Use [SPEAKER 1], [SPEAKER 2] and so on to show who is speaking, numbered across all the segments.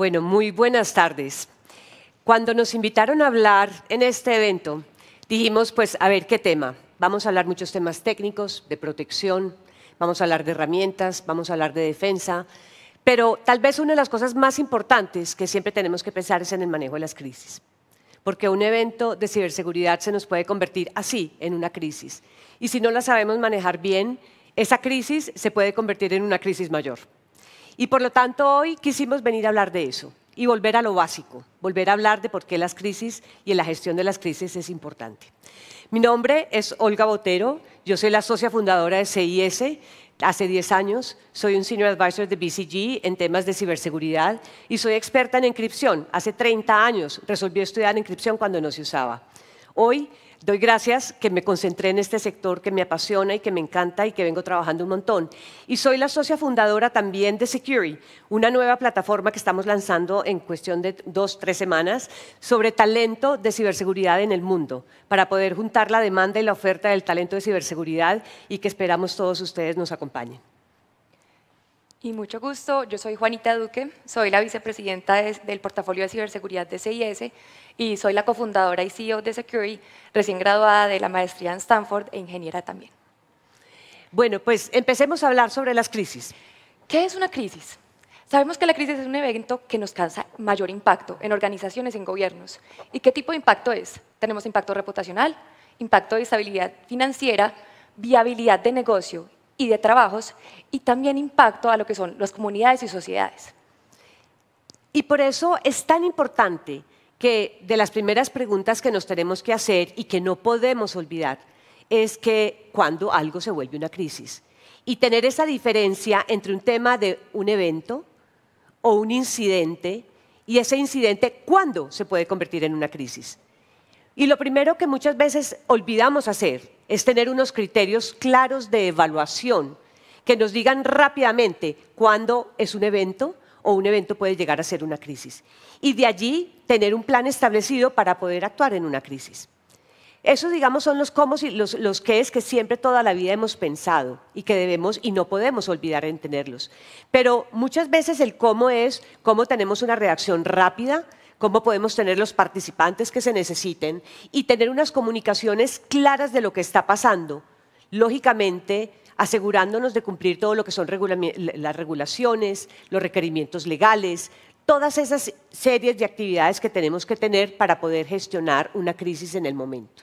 [SPEAKER 1] Bueno, muy buenas tardes. Cuando nos invitaron a hablar en este evento, dijimos, pues, a ver, ¿qué tema? Vamos a hablar muchos temas técnicos, de protección, vamos a hablar de herramientas, vamos a hablar de defensa, pero tal vez una de las cosas más importantes que siempre tenemos que pensar es en el manejo de las crisis, porque un evento de ciberseguridad se nos puede convertir así, en una crisis, y si no la sabemos manejar bien, esa crisis se puede convertir en una crisis mayor. Y por lo tanto hoy quisimos venir a hablar de eso y volver a lo básico, volver a hablar de por qué las crisis y la gestión de las crisis es importante. Mi nombre es Olga Botero, yo soy la socia fundadora de CIS, hace 10 años, soy un Senior Advisor de BCG en temas de ciberseguridad y soy experta en encripción, hace 30 años resolví estudiar encripción cuando no se usaba. Hoy Doy gracias que me concentré en este sector que me apasiona y que me encanta y que vengo trabajando un montón. Y soy la socia fundadora también de Security, una nueva plataforma que estamos lanzando en cuestión de dos, tres semanas sobre talento de ciberseguridad en el mundo, para poder juntar la demanda y la oferta del talento de ciberseguridad y que esperamos todos ustedes nos acompañen.
[SPEAKER 2] Y mucho gusto, yo soy Juanita Duque, soy la vicepresidenta del portafolio de ciberseguridad de CIS y soy la cofundadora y CEO de Security, recién graduada de la maestría en Stanford e ingeniera también.
[SPEAKER 1] Bueno, pues empecemos a hablar sobre las crisis. ¿Qué es una crisis?
[SPEAKER 2] Sabemos que la crisis es un evento que nos causa mayor impacto en organizaciones, en gobiernos. ¿Y qué tipo de impacto es? Tenemos impacto reputacional, impacto de estabilidad financiera, viabilidad de negocio y de trabajos y también impacto a lo que son las comunidades
[SPEAKER 1] y sociedades. Y por eso es tan importante que de las primeras preguntas que nos tenemos que hacer y que no podemos olvidar es que cuando algo se vuelve una crisis y tener esa diferencia entre un tema de un evento o un incidente y ese incidente cuándo se puede convertir en una crisis. Y lo primero que muchas veces olvidamos hacer es tener unos criterios claros de evaluación que nos digan rápidamente cuándo es un evento o un evento puede llegar a ser una crisis. Y de allí tener un plan establecido para poder actuar en una crisis. Esos, digamos, son los cómo y los, los qué es que siempre toda la vida hemos pensado y que debemos y no podemos olvidar en tenerlos. Pero muchas veces el cómo es cómo tenemos una reacción rápida, cómo podemos tener los participantes que se necesiten y tener unas comunicaciones claras de lo que está pasando. Lógicamente, asegurándonos de cumplir todo lo que son las regulaciones, los requerimientos legales, todas esas series de actividades que tenemos que tener para poder gestionar una crisis en el momento.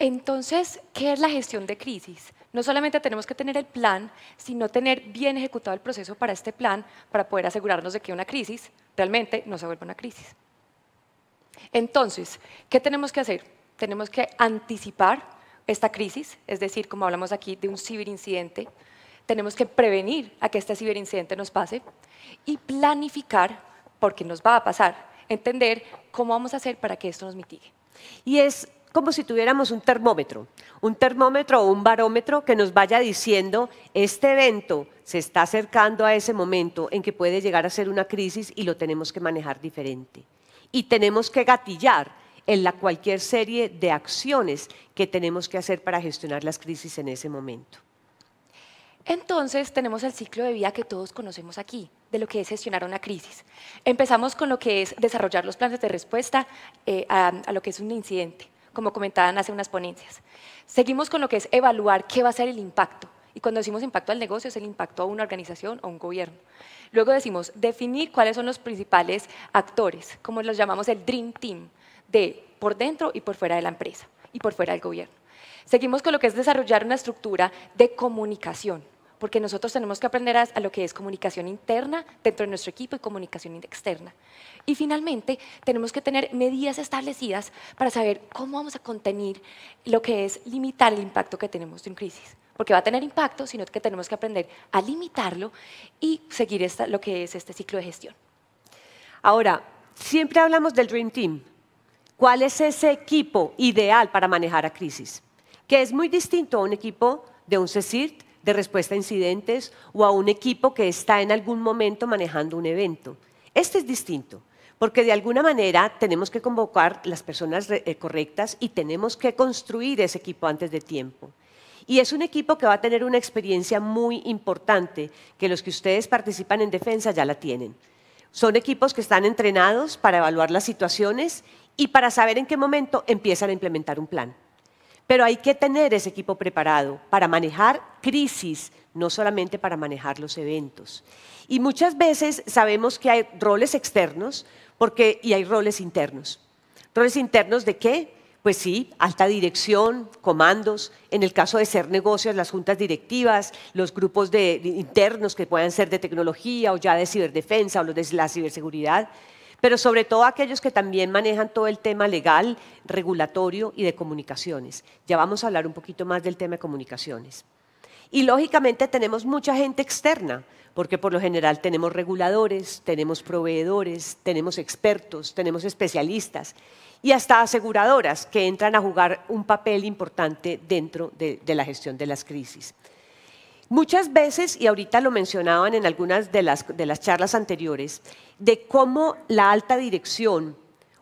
[SPEAKER 2] Entonces, ¿qué es la gestión de crisis? No solamente tenemos que tener el plan, sino tener bien ejecutado el proceso para este plan, para poder asegurarnos de que una crisis realmente no se vuelva una crisis. Entonces, ¿qué tenemos que hacer? Tenemos que anticipar esta crisis, es decir, como hablamos aquí de un ciberincidente, tenemos que prevenir a que este ciberincidente nos pase y planificar porque nos va a pasar, entender cómo vamos a hacer para
[SPEAKER 1] que esto nos mitigue. Y es como si tuviéramos un termómetro, un termómetro o un barómetro que nos vaya diciendo, este evento se está acercando a ese momento en que puede llegar a ser una crisis y lo tenemos que manejar diferente. Y tenemos que gatillar en la cualquier serie de acciones que tenemos que hacer para gestionar las crisis en ese momento.
[SPEAKER 2] Entonces tenemos el ciclo de vida que todos conocemos aquí, de lo que es gestionar una crisis. Empezamos con lo que es desarrollar los planes de respuesta eh, a lo que es un incidente como comentaban hace unas ponencias. Seguimos con lo que es evaluar qué va a ser el impacto. Y cuando decimos impacto al negocio, es el impacto a una organización o un gobierno. Luego decimos definir cuáles son los principales actores, como los llamamos el Dream Team, de por dentro y por fuera de la empresa y por fuera del gobierno. Seguimos con lo que es desarrollar una estructura de comunicación porque nosotros tenemos que aprender a, lo que es comunicación interna dentro de nuestro equipo y comunicación externa. Y finalmente, tenemos que tener medidas establecidas para saber cómo vamos a contener lo que es limitar el impacto que tenemos de una crisis porque va a tener impacto, sino que tenemos que aprender a limitarlo y seguir
[SPEAKER 1] lo que es este ciclo de gestión. Ahora, siempre hablamos del Dream Team. ¿Cuál es ese equipo ideal para manejar a crisis? Que es muy distinto a un equipo de un CECIRT, de respuesta a incidentes o a un equipo que está en algún momento manejando un evento. Este es distinto, porque de alguna manera tenemos que convocar las personas eh, correctas y tenemos que construir ese equipo antes de tiempo. Y es un equipo que va a tener una experiencia muy importante, que los que ustedes participan en defensa ya la tienen. Son equipos que están entrenados para evaluar las situaciones y para saber en qué momento empiezan a implementar un plan. Pero hay que tener ese equipo preparado para manejar crisis, no solamente para manejar los eventos. Y muchas veces sabemos que hay roles externos porque, y hay roles internos. ¿Roles internos de qué? Pues sí, alta dirección, comandos, en el caso de ser negocios, las juntas directivas, los grupos de, internos que puedan ser de tecnología o ya de ciberdefensa o los de la ciberseguridad pero sobre todo aquellos que también manejan todo el tema legal, regulatorio y de comunicaciones. Ya vamos a hablar un poquito más del tema de comunicaciones. Y lógicamente tenemos mucha gente externa, porque por lo general tenemos reguladores, tenemos proveedores, tenemos expertos, tenemos especialistas y hasta aseguradoras que entran a jugar un papel importante dentro de, de la gestión de las crisis. Muchas veces, y ahorita lo mencionaban en algunas de las, charlas anteriores, de cómo la alta dirección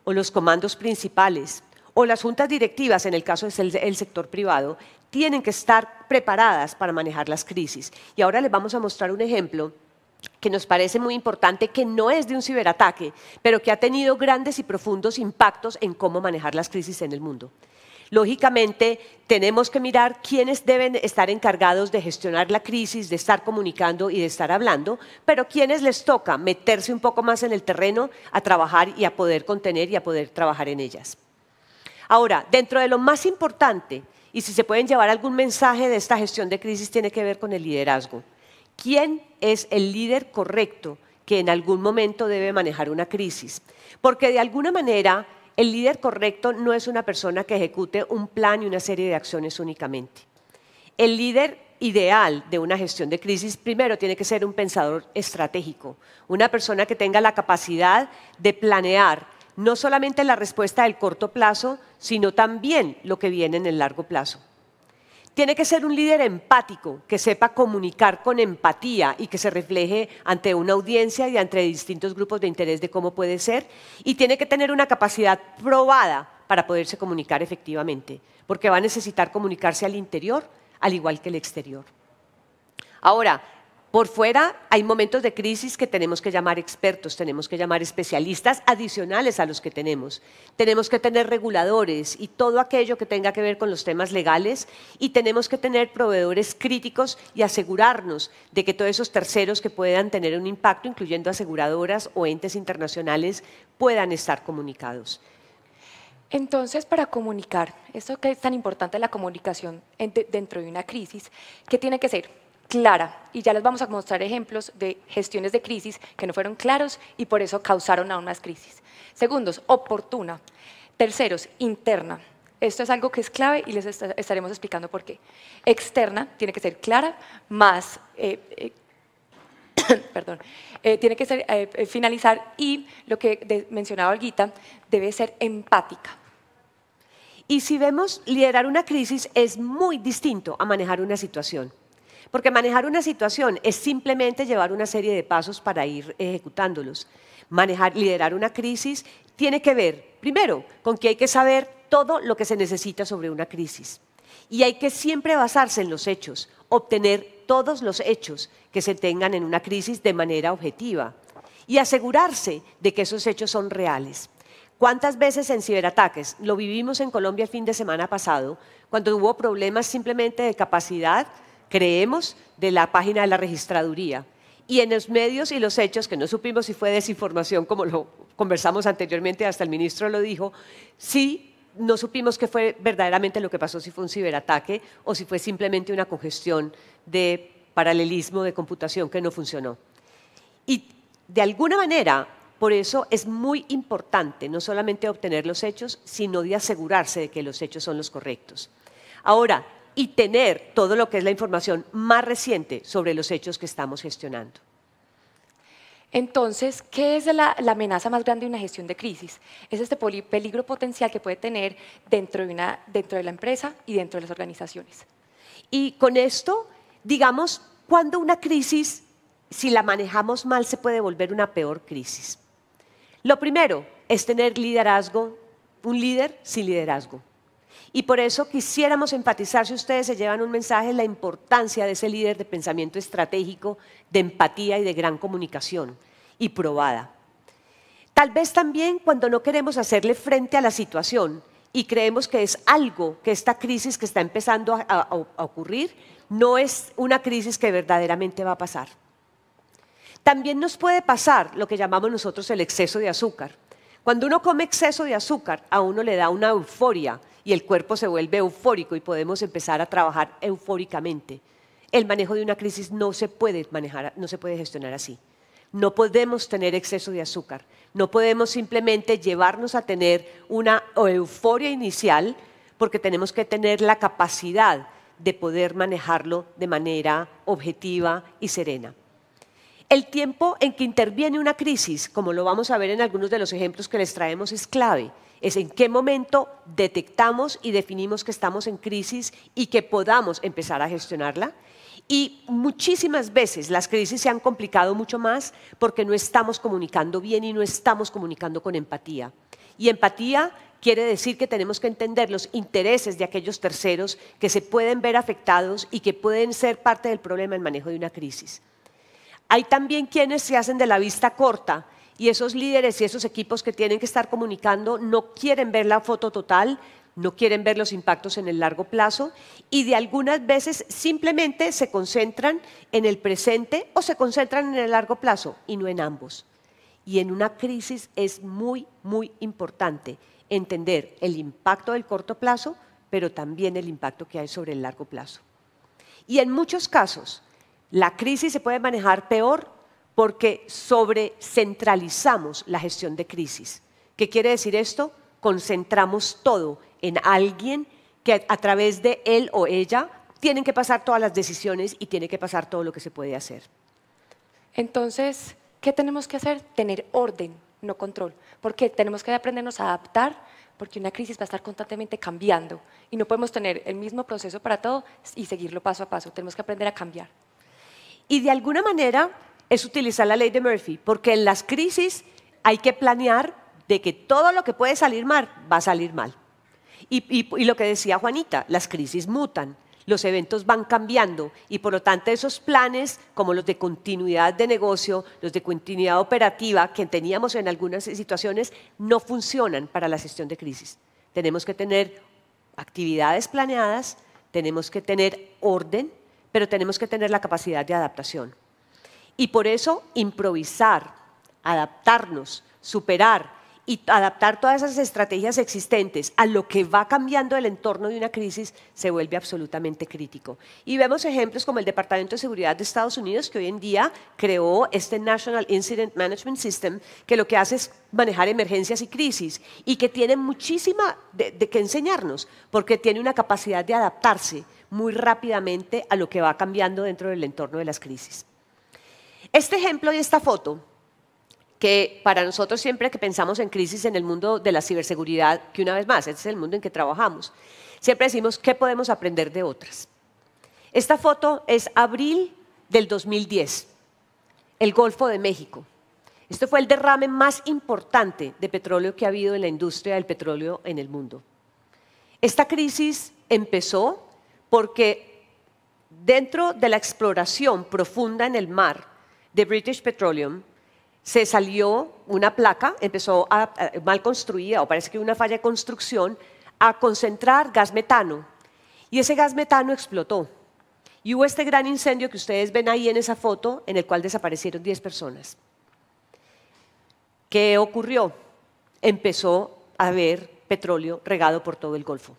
[SPEAKER 1] o los comandos principales o las juntas directivas, en el caso del sector privado, tienen que estar preparadas para manejar las crisis. Y ahora les vamos a mostrar un ejemplo que nos parece muy importante, que no es de un ciberataque, pero que ha tenido grandes y profundos impactos en cómo manejar las crisis en el mundo. Lógicamente, tenemos que mirar quiénes deben estar encargados de gestionar la crisis, de estar comunicando y de estar hablando, pero quiénes les toca meterse un poco más en el terreno a trabajar y a poder contener y a poder trabajar en ellas. Ahora, dentro de lo más importante, y si se pueden llevar algún mensaje de esta gestión de crisis, tiene que ver con el liderazgo. ¿Quién es el líder correcto que en algún momento debe manejar una crisis? Porque de alguna manera el líder correcto no es una persona que ejecute un plan y una serie de acciones únicamente. El líder ideal de una gestión de crisis, primero tiene que ser un pensador estratégico, una persona que tenga la capacidad de planear no solamente la respuesta del corto plazo, sino también lo que viene en el largo plazo. Tiene que ser un líder empático, que sepa comunicar con empatía y que se refleje ante una audiencia y ante distintos grupos de interés de cómo puede ser. Y tiene que tener una capacidad probada para poderse comunicar efectivamente, porque va a necesitar comunicarse al interior al igual que el exterior. Ahora, por fuera hay momentos de crisis que tenemos que llamar expertos, tenemos que llamar especialistas adicionales a los que tenemos. Tenemos que tener reguladores y todo aquello que tenga que ver con los temas legales y tenemos que tener proveedores críticos y asegurarnos de que todos esos terceros que puedan tener un impacto, incluyendo aseguradoras o entes internacionales, puedan estar comunicados.
[SPEAKER 2] Entonces, para comunicar, esto que es tan importante la comunicación dentro de una crisis, ¿qué tiene que ser? clara y ya les vamos a mostrar ejemplos de gestiones de crisis que no fueron claros y por eso causaron aún más crisis. Segundos, oportuna. Terceros, interna. Esto es algo que es clave y les estaremos explicando por qué. Externa tiene que ser clara, más, eh, eh, perdón, eh, tiene que ser, finalizar y lo que mencionaba Alguita, debe ser empática.
[SPEAKER 1] Y si vemos, liderar una crisis es muy distinto a manejar una situación. Porque manejar una situación es simplemente llevar una serie de pasos para ir ejecutándolos. Manejar, liderar una crisis tiene que ver, primero, con que hay que saber todo lo que se necesita sobre una crisis. Y hay que siempre basarse en los hechos, obtener todos los hechos que se tengan en una crisis de manera objetiva y asegurarse de que esos hechos son reales. ¿Cuántas veces en ciberataques? Lo vivimos en Colombia el fin de semana pasado, cuando hubo problemas simplemente de capacidad creemos, de la página de la registraduría. Y en los medios y los hechos, que no supimos si fue desinformación, como lo conversamos anteriormente, hasta el ministro lo dijo, si no supimos qué fue verdaderamente lo que pasó, si fue un ciberataque o si fue simplemente una congestión de paralelismo de computación que no funcionó. Y de alguna manera, por eso es muy importante no solamente obtener los hechos, sino de asegurarse de que los hechos son los correctos. Ahora, y tener todo lo que es la información más reciente sobre los hechos que estamos gestionando.
[SPEAKER 2] Entonces, ¿qué es la, amenaza más grande de una gestión de crisis? Es este peligro potencial que puede tener dentro de, una, dentro de la empresa y dentro de las organizaciones. Y
[SPEAKER 1] con esto, digamos, cuando una crisis, si la manejamos mal, se puede volver una peor crisis. Lo primero es tener liderazgo, un líder sin liderazgo. Y por eso quisiéramos empatizar si ustedes se llevan un mensaje, la importancia de ese líder de pensamiento estratégico, de empatía y de gran comunicación, y probada. Tal vez también cuando no queremos hacerle frente a la situación y creemos que es algo, que esta crisis que está empezando a ocurrir, no es una crisis que verdaderamente va a pasar. También nos puede pasar lo que llamamos nosotros el exceso de azúcar. Cuando uno come exceso de azúcar, a uno le da una euforia, y el cuerpo se vuelve eufórico y podemos empezar a trabajar eufóricamente. El manejo de una crisis no se puede no se puede gestionar así. No podemos tener exceso de azúcar, no podemos simplemente llevarnos a tener una euforia inicial porque tenemos que tener la capacidad de poder manejarlo de manera objetiva y serena. El tiempo en que interviene una crisis, como lo vamos a ver en algunos de los ejemplos que les traemos, es clave es en qué momento detectamos y definimos que estamos en crisis y que podamos empezar a gestionarla. Y muchísimas veces las crisis se han complicado mucho más porque no estamos comunicando bien y no estamos comunicando con empatía. Y empatía quiere decir que tenemos que entender los intereses de aquellos terceros que se pueden ver afectados y que pueden ser parte del problema en manejo de una crisis. Hay también quienes se hacen de la vista corta y esos líderes y esos equipos que tienen que estar comunicando no quieren ver la foto total, no quieren ver los impactos en el largo plazo y de algunas veces simplemente se concentran en el presente o se concentran en el largo plazo y no en ambos. Y en una crisis es muy, muy importante entender el impacto del corto plazo, pero también el impacto que hay sobre el largo plazo. Y en muchos casos, la crisis se puede manejar peor porque sobrecentralizamos la gestión de crisis. ¿Qué quiere decir esto? Concentramos todo en alguien que a través de él o ella tienen que pasar todas las decisiones y tiene que pasar todo lo que se puede hacer. Entonces,
[SPEAKER 2] ¿qué tenemos que hacer? Tener orden, no control, porque tenemos que aprendernos a adaptar, porque una crisis va a estar constantemente cambiando y no podemos tener el mismo proceso para todo y seguirlo
[SPEAKER 1] paso a paso, tenemos que aprender a cambiar. Y de alguna manera, es utilizar la ley de Murphy, porque en las crisis hay que planear de que todo lo que puede salir mal va a salir mal. Y, lo que decía Juanita, las crisis mutan, los eventos van cambiando y por lo tanto esos planes, como los de continuidad de negocio, los de continuidad operativa que teníamos en algunas situaciones, no funcionan para la gestión de crisis. Tenemos que tener actividades planeadas, tenemos que tener orden, pero tenemos que tener la capacidad de adaptación. Y por eso improvisar, adaptarnos, superar y adaptar todas esas estrategias existentes a lo que va cambiando el entorno de una crisis se vuelve absolutamente crítico. Y vemos ejemplos como el Departamento de Seguridad de Estados Unidos, que hoy en día creó este National Incident Management System, que lo que hace es manejar emergencias y crisis y que tiene muchísima de, qué que enseñarnos, porque tiene una capacidad de adaptarse muy rápidamente a lo que va cambiando dentro del entorno de las crisis. Este ejemplo y esta foto, que para nosotros siempre que pensamos en crisis en el mundo de la ciberseguridad, que una vez más, este es el mundo en que trabajamos, siempre decimos, ¿qué podemos aprender de otras? Esta foto es abril del 2010, el Golfo de México. Este fue el derrame más importante de petróleo que ha habido en la industria del petróleo en el mundo. Esta crisis empezó porque dentro de la exploración profunda en el mar, de British Petroleum, se salió una placa, empezó a, mal construida, o parece que una falla de construcción, a concentrar gas metano. Y ese gas metano explotó. Y hubo este gran incendio que ustedes ven ahí en esa foto, en el cual desaparecieron 10 personas. ¿Qué ocurrió? Empezó a haber petróleo regado por todo el Golfo.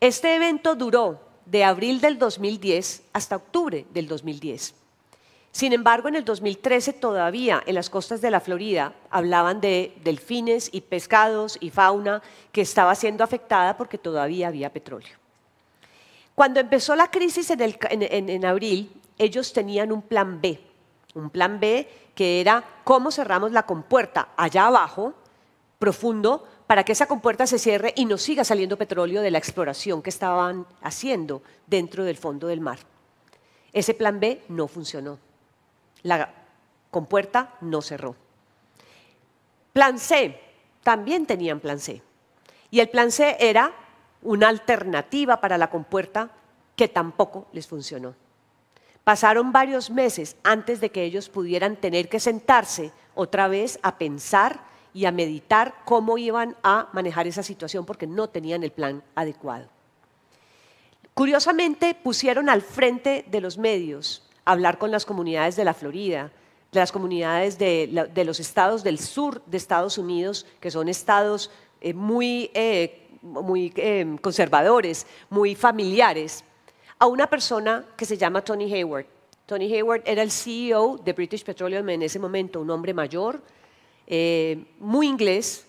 [SPEAKER 1] Este evento duró de abril del 2010 hasta octubre del 2010. Sin embargo, en el 2013 todavía en las costas de la Florida hablaban de delfines y pescados y fauna que estaba siendo afectada porque todavía había petróleo. Cuando empezó la crisis en, abril, ellos tenían un plan B, un plan B que era cómo cerramos la compuerta allá abajo, profundo, para que esa compuerta se cierre y no siga saliendo petróleo de la exploración que estaban haciendo dentro del fondo del mar. Ese plan B no funcionó. La compuerta no cerró. Plan C, también tenían plan C. Y el plan C era una alternativa para la compuerta que tampoco les funcionó. Pasaron varios meses antes de que ellos pudieran tener que sentarse otra vez a pensar y a meditar cómo iban a manejar esa situación porque no tenían el plan adecuado. Curiosamente, pusieron al frente de los medios hablar con las comunidades de la Florida, de las comunidades de, los estados del sur de Estados Unidos, que son estados eh, muy, eh, muy eh, conservadores, muy familiares, a una persona que se llama Tony Hayward. Tony Hayward era el CEO de British Petroleum en ese momento, un hombre mayor, muy inglés,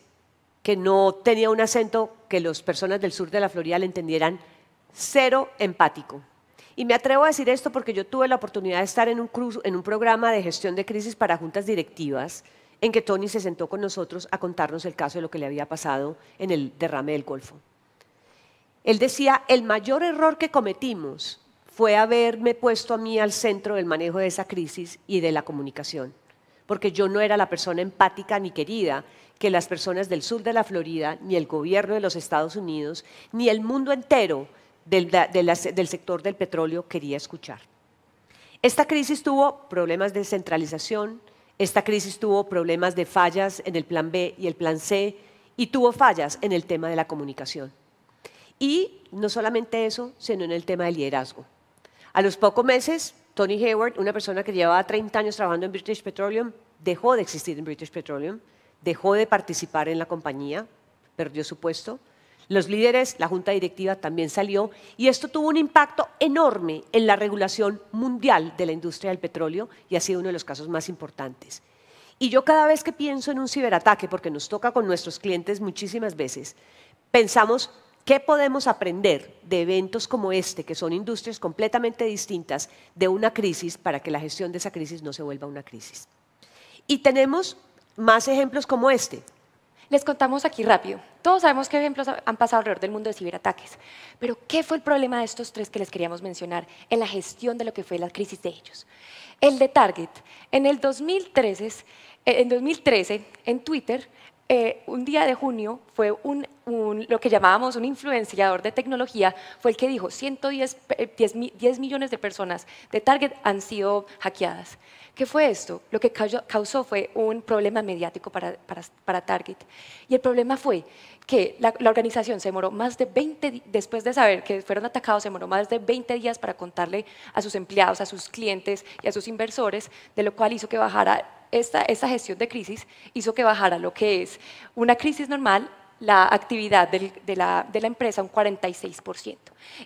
[SPEAKER 1] que no tenía un acento que las personas del sur de la Florida le entendieran cero empático. Y me atrevo a decir esto porque yo tuve la oportunidad de estar en un, programa de gestión de crisis para juntas directivas en que Tony se sentó con nosotros a contarnos el caso de lo que le había pasado en el derrame del Golfo. Él decía, el mayor error que cometimos fue haberme puesto a mí al centro del manejo de esa crisis y de la comunicación, porque yo no era la persona empática ni querida que las personas del sur de la Florida, ni el gobierno de los Estados Unidos, ni el mundo entero del, sector del petróleo quería escuchar. Esta crisis tuvo problemas de centralización, esta crisis tuvo problemas de fallas en el plan B y el plan C y tuvo fallas en el tema de la comunicación. Y no solamente eso, sino en el tema del liderazgo. A los pocos meses, Tony Hayward, una persona que llevaba 30 años trabajando en British Petroleum, dejó de existir en British Petroleum, dejó de participar en la compañía, perdió su puesto, los líderes, la junta directiva también salió y esto tuvo un impacto enorme en la regulación mundial de la industria del petróleo y ha sido uno de los casos más importantes. Y yo cada vez que pienso en un ciberataque, porque nos toca con nuestros clientes muchísimas veces, pensamos qué podemos aprender de eventos como este, que son industrias completamente distintas de una crisis, para que la gestión de esa crisis no se vuelva una crisis. Y tenemos más ejemplos como este. Les contamos aquí rápido. Todos sabemos
[SPEAKER 2] qué ejemplos han pasado alrededor del mundo de ciberataques, pero ¿qué fue el problema de estos tres que les queríamos mencionar en la gestión de lo que fue la crisis de ellos? El de Target. En el 2013, en 2013, en Twitter, eh, un día de junio fue un, lo que llamábamos un influenciador de tecnología, fue el que dijo 110 10, eh, millones de personas de Target han sido hackeadas. ¿Qué fue esto? Lo que causó fue un problema mediático para, Target. Y el problema fue que la, organización se demoró más de 20, después de saber que fueron atacados, se demoró más de 20 días para contarle a sus empleados, a sus clientes y a sus inversores, de lo cual hizo que bajara esta, gestión de crisis hizo que bajara lo que es una crisis normal la actividad de, la, de, la, empresa un 46%.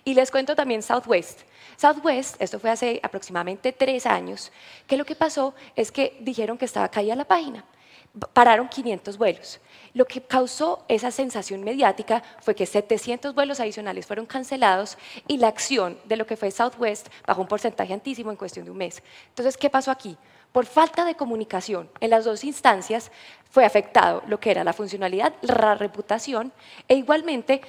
[SPEAKER 2] Y les cuento también Southwest. Southwest, esto fue hace aproximadamente tres años, que lo que pasó es que dijeron que estaba caída la página. Pararon 500 vuelos. Lo que causó esa sensación mediática fue que 700 vuelos adicionales fueron cancelados y la acción de lo que fue Southwest bajó un porcentaje altísimo en cuestión de un mes. Entonces, ¿qué pasó aquí? Por falta de comunicación en las dos instancias fue afectado lo que era la funcionalidad, la reputación e igualmente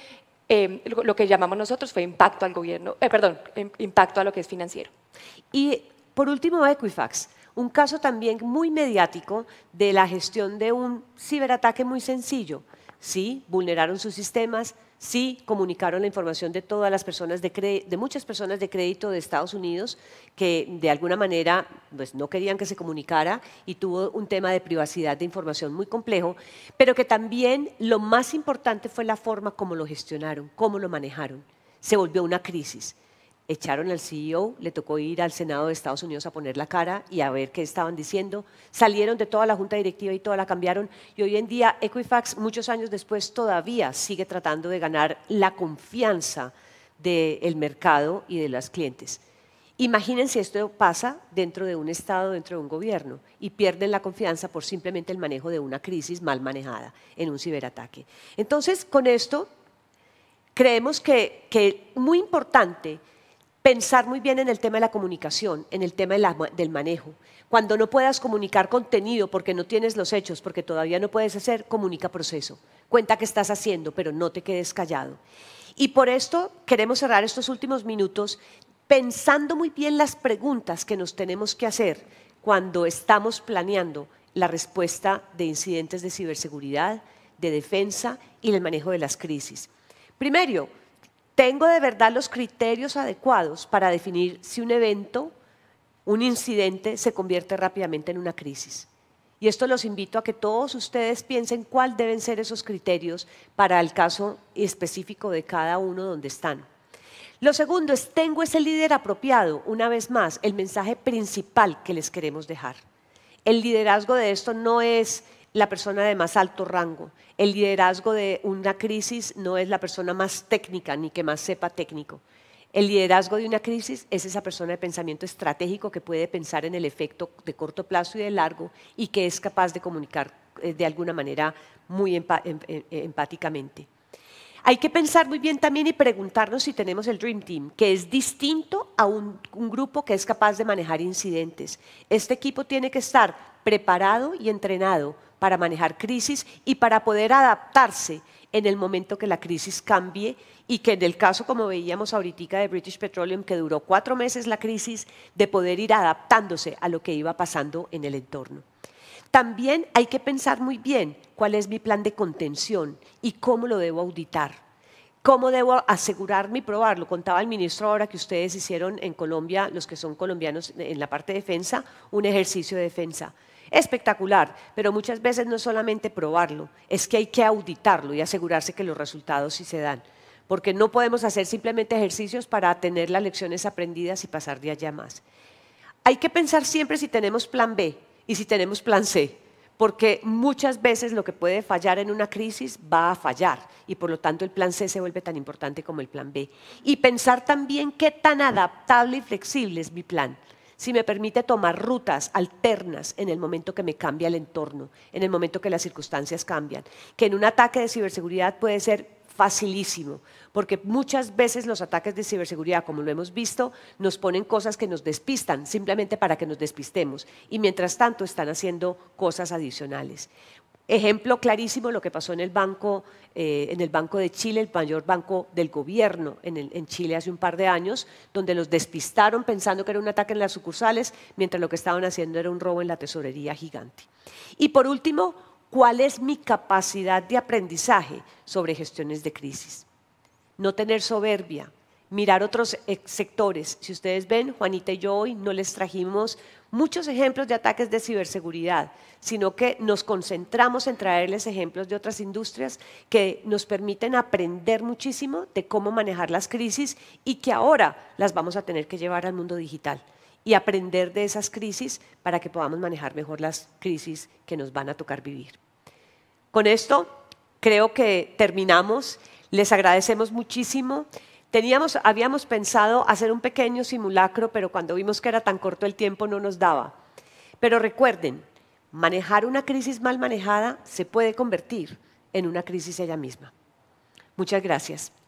[SPEAKER 2] em, lo que llamamos nosotros fue impacto al gobierno, eh, perdón, em, impacto
[SPEAKER 1] a lo que es financiero. Y por último, Equifax, un caso también muy mediático de la gestión de un ciberataque muy sencillo. Sí, vulneraron sus sistemas, sí comunicaron la información de todas las personas de, muchas personas de crédito de Estados Unidos que de alguna manera pues, no querían que se comunicara y tuvo un tema de privacidad de información muy complejo, pero que también lo más importante fue la forma como lo gestionaron, cómo lo manejaron. Se volvió una crisis. Echaron al CEO, le tocó ir al Senado de Estados Unidos a poner la cara y a ver qué estaban diciendo. Salieron de toda la junta directiva y toda la cambiaron. Y hoy en día Equifax, muchos años después, todavía sigue tratando de ganar la confianza del mercado y de las clientes. Imagínense esto pasa dentro de un Estado, dentro de un gobierno, y pierden la confianza por simplemente el manejo de una crisis mal manejada en un ciberataque. Entonces, con esto, creemos que, que muy importante pensar muy bien en el tema de la comunicación, en el tema del manejo. Cuando no puedas comunicar contenido porque no tienes los hechos, porque todavía no puedes hacer, comunica proceso. Cuenta que estás haciendo, pero no te quedes callado. Y por esto queremos cerrar estos últimos minutos pensando muy bien las preguntas que nos tenemos que hacer cuando estamos planeando la respuesta de incidentes de ciberseguridad, de defensa y del manejo de las crisis. Primero, ¿Tengo de verdad los criterios adecuados para definir si un evento, un incidente, se convierte rápidamente en una crisis? Y esto los invito a que todos ustedes piensen cuál deben ser esos criterios para el caso específico de cada uno donde están. Lo segundo es, tengo ese líder apropiado, una vez más, el mensaje principal que les queremos dejar. El liderazgo de esto no es la persona de más alto rango. El liderazgo de una crisis no es la persona más técnica ni que más sepa técnico. El liderazgo de una crisis es esa persona de pensamiento estratégico que puede pensar en el efecto de corto plazo y de largo y que es capaz de comunicar eh, de alguna manera muy em, em, empáticamente. Hay que pensar muy bien también y preguntarnos si tenemos el Dream Team, que es distinto a un, grupo que es capaz de manejar incidentes. Este equipo tiene que estar preparado y entrenado para manejar crisis y para poder adaptarse en el momento que la crisis cambie y que en el caso, como veíamos ahorita de British Petroleum, que duró cuatro meses la crisis, de poder ir adaptándose a lo que iba pasando en el entorno. También hay que pensar muy bien cuál es mi plan de contención y cómo lo debo auditar. ¿Cómo debo asegurarme y probarlo? Contaba el ministro ahora que ustedes hicieron en Colombia, los que son colombianos en la parte de defensa, un ejercicio de defensa espectacular, pero muchas veces no es solamente probarlo, es que hay que auditarlo y asegurarse que los resultados sí se dan, porque no podemos hacer simplemente ejercicios para tener las lecciones aprendidas y pasar de allá más. Hay que pensar siempre si tenemos plan B y si tenemos plan C, porque muchas veces lo que puede fallar en una crisis va a fallar y por lo tanto el plan C se vuelve tan importante como el plan B. Y pensar también qué tan adaptable y flexible es mi plan si me permite tomar rutas alternas en el momento que me cambia el entorno, en el momento que las circunstancias cambian, que en un ataque de ciberseguridad puede ser facilísimo, porque muchas veces los ataques de ciberseguridad, como lo hemos visto, nos ponen cosas que nos despistan, simplemente para que nos despistemos, y mientras tanto están haciendo cosas adicionales. Ejemplo clarísimo lo que pasó en el Banco, eh, en el banco de Chile, el mayor banco del gobierno en, Chile hace un par de años, donde los despistaron pensando que era un ataque en las sucursales, mientras lo que estaban haciendo era un robo en la tesorería gigante. Y por último, ¿cuál es mi capacidad de aprendizaje sobre gestiones de crisis? No tener soberbia, mirar otros eh, sectores. Si ustedes ven, Juanita y yo hoy no les trajimos muchos ejemplos de ataques de ciberseguridad, sino que nos concentramos en traerles ejemplos de otras industrias que nos permiten aprender muchísimo de cómo manejar las crisis y que ahora las vamos a tener que llevar al mundo digital y aprender de esas crisis para que podamos manejar mejor las crisis que nos van a tocar vivir. Con esto creo que terminamos. Les agradecemos muchísimo habíamos pensado hacer un pequeño simulacro, pero cuando vimos que era tan corto el tiempo no nos daba. Pero recuerden, manejar una crisis mal manejada se puede convertir en una crisis ella misma. Muchas gracias.